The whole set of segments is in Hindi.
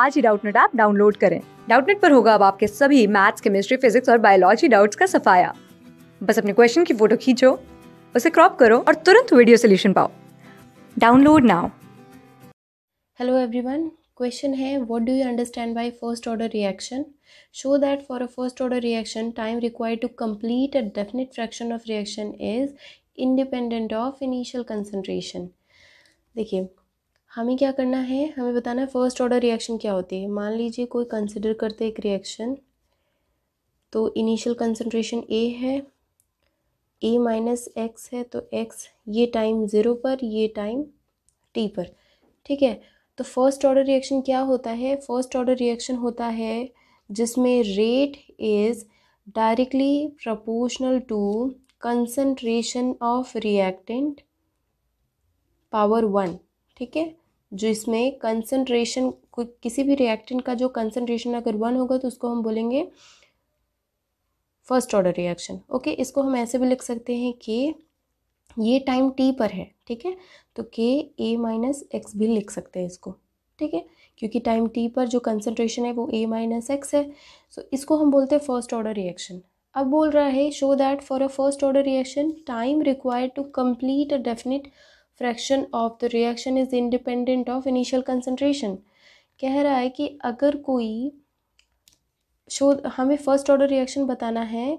आज ही डाउटनेट ऐप डाउनलोड करें डाउटनेट पर होगा अब आपके सभी मैथ्स केमिस्ट्री फिजिक्स और बायोलॉजी डाउट्स का सफाया बस अपने क्वेश्चन की फोटो खींचो उसे क्रॉप करो और तुरंत वीडियो सोल्यूशन पाओ download now hello everyone question है what do you understand by first order reaction show that for a first order reaction time required to complete a definite fraction of reaction is independent of initial concentration देखिए हमें क्या करना है हमें बताना है फर्स्ट ऑर्डर रिएक्शन क्या होती है मान लीजिए कोई कंसिडर करते एक रिएक्शन तो इनिशियल कंसनट्रेशन ए है ए माइनस एक्स है तो एक्स ये टाइम ज़ीरो पर ये टाइम टी पर ठीक है तो फर्स्ट ऑर्डर रिएक्शन क्या होता है फर्स्ट ऑर्डर रिएक्शन होता है जिसमें rate is directly proportional to concentration of reactant power one ठीक है जो इसमें कंसनट्रेशन किसी भी रिएक्टेंट का जो कंसनट्रेशन अगर वन होगा तो उसको हम बोलेंगे फर्स्ट ऑर्डर रिएक्शन ओके इसको हम ऐसे भी लिख सकते हैं कि ये टाइम टी पर है ठीक है तो के ए माइनस एक्स भी लिख सकते हैं इसको ठीक है क्योंकि टाइम टी पर जो कंसनट्रेशन है वो ए माइनस एक्स है सो so, इसको हम बोलते हैं फर्स्ट ऑर्डर रिएक्शन अब बोल रहा है show that for a first order reaction time required to complete a definite fraction of the reaction is independent of initial concentration कह रहा है कि अगर कोई शोध हमें फर्स्ट ऑर्डर रिएक्शन बताना है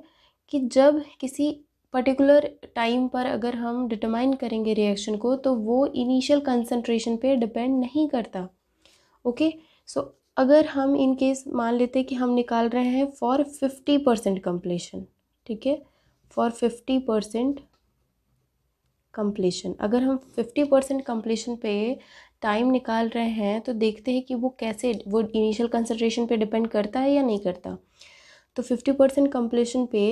कि जब किसी पर्टिकुलर टाइम पर अगर हम डिटरमाइन करेंगे रिएक्शन को तो वो इनिशियल कंसनट्रेशन पे डिपेंड नहीं करता ओके सो so, अगर हम इन केस मान लेते कि हम निकाल रहे हैं फॉर फिफ्टी परसेंट कम्प्लीशन ठीक है फॉर फिफ्टी परसेंट कम्प्लीशन अगर हम फिफ्टी परसेंट कम्प्लीशन पे टाइम निकाल रहे हैं तो देखते हैं कि वो कैसे वो इनिशियल कंसनट्रेशन पे डिपेंड करता है या नहीं करता तो फिफ्टी परसेंट कम्प्लीशन पे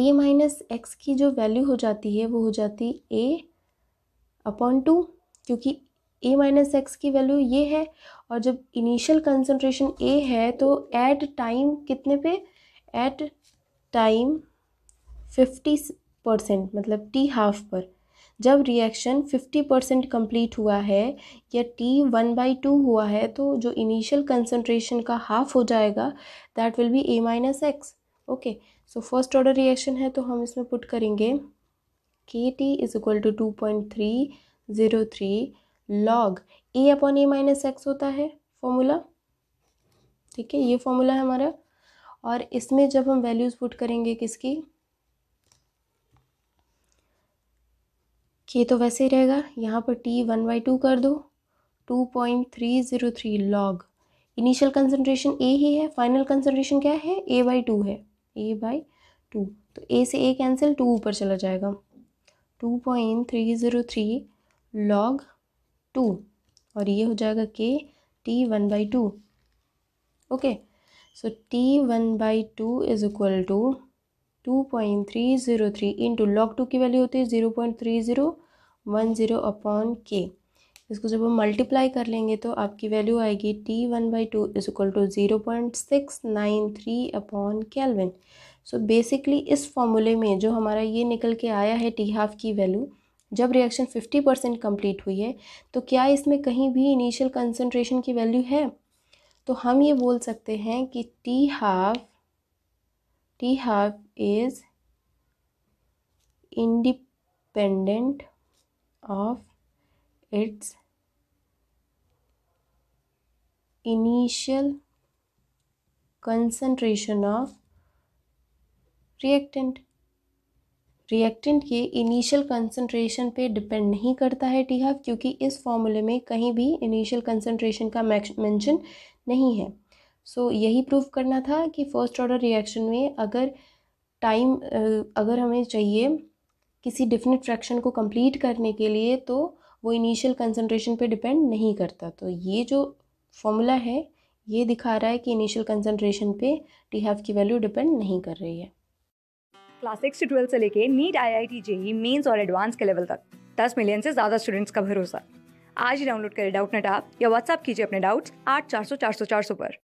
ए माइनस एक्स की जो वैल्यू हो जाती है वो हो जाती ए अपॉन टू क्योंकि ए माइनस एक्स की वैल्यू ये है और जब इनिशियल कंसनट्रेशन ए है तो एट टाइम कितने पे एट टाइम फिफ्टी परसेंट मतलब टी हाफ पर जब रिएक्शन फिफ्टी परसेंट कम्प्लीट हुआ है या टी वन बाई टू हुआ है तो जो इनिशियल कंसनट्रेशन का हाफ हो जाएगा that will be A minus X okay so first order reaction है तो हम इसमें पुट करेंगे के T is equal to two point three zero three log A upon A minus X होता है फॉर्मूला ठीक है ये फॉर्मूला है हमारा और इसमें जब हम वैल्यूज़ पुट करेंगे किसकी ये तो वैसे ही रहेगा यहाँ पर टी वन बाई टू कर दो two point three zero three log initial concentration A ही है फाइनल कंसनट्रेशन क्या है ए बाई टू है ए बाई टू तो ए से ए कैंसिल टू ऊपर चला जाएगा two point three zero three log two और ये हो जाएगा के T one by two okay so T one by two is equal to two point three zero three log two की वैल्यू होती है zero point three zero one zero upon के इसको जब हम मल्टीप्लाई कर लेंगे तो आपकी वैल्यू आएगी T one by two is equal to zero point six nine three upon kelvin so basically इस फॉर्मूले में जो हमारा ये निकल के आया है टी हाफ की वैल्यू जब रिएक्शन फिफ्टी परसेंट कम्प्लीट हुई है तो क्या इसमें कहीं भी इनिशियल कंसनट्रेशन की वैल्यू है तो हम ये बोल सकते हैं कि T half T hub is independent of its initial concentration of reactant reactant के इनिशियल कंसंट्रेशन पे डिपेंड नहीं करता है टी हाफ क्योंकि इस फॉर्मूले में कहीं भी इनिशियल कंसंट्रेशन का मेंशन नहीं है सो so, यही प्रूफ करना था कि फर्स्ट ऑर्डर रिएक्शन में अगर टाइम अगर हमें चाहिए किसी डिफिनेट फ्रैक्शन को कंप्लीट करने के लिए तो वो इनिशियल कंसंट्रेशन पे डिपेंड नहीं करता तो ये जो फॉर्मूला है ये दिखा रहा है कि इनिशियल कंसंट्रेशन पे टी हैव की वैल्यू डिपेंड नहीं कर रही है क्लास सिक्स से ट्वेल्थ से लेके NEET I I T JEE Mains और एडवांस के लेवल तक दस मिलियन से ज़्यादा स्टूडेंट्स का भरोसा आज ही डाउनलोड करें डाउट नेट आप या व्हाट्सअप कीजिए अपने डाउट्स आठ चार सौ चार सौ चार सौ पर